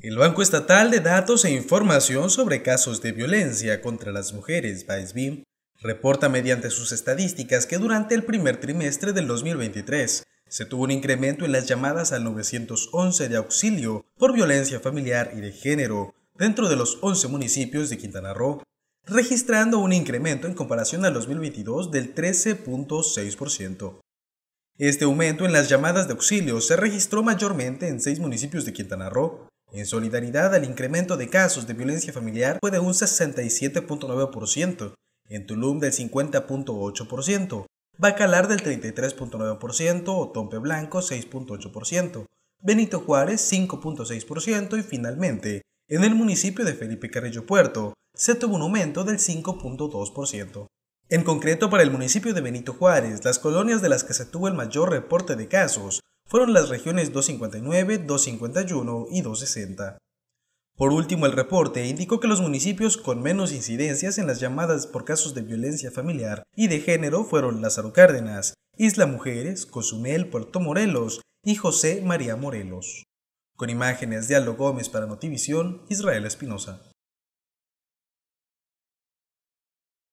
El Banco Estatal de Datos e Información sobre Casos de Violencia contra las Mujeres, BISBIM, reporta mediante sus estadísticas que durante el primer trimestre del 2023 se tuvo un incremento en las llamadas al 911 de auxilio por violencia familiar y de género dentro de los 11 municipios de Quintana Roo, registrando un incremento en comparación al 2022 del 13.6%. Este aumento en las llamadas de auxilio se registró mayormente en seis municipios de Quintana Roo. En solidaridad, el incremento de casos de violencia familiar fue de un 67.9%, en Tulum del 50.8%, Bacalar del 33.9%, Tompe Blanco 6.8%, Benito Juárez 5.6% y finalmente, en el municipio de Felipe Carrillo Puerto, se tuvo un aumento del 5.2%. En concreto, para el municipio de Benito Juárez, las colonias de las que se tuvo el mayor reporte de casos fueron las regiones 259, 251 y 260. Por último, el reporte indicó que los municipios con menos incidencias en las llamadas por casos de violencia familiar y de género fueron Lázaro Cárdenas, Isla Mujeres, Cozumel, Puerto Morelos y José María Morelos. Con imágenes de Aldo Gómez para Notivisión, Israel Espinosa.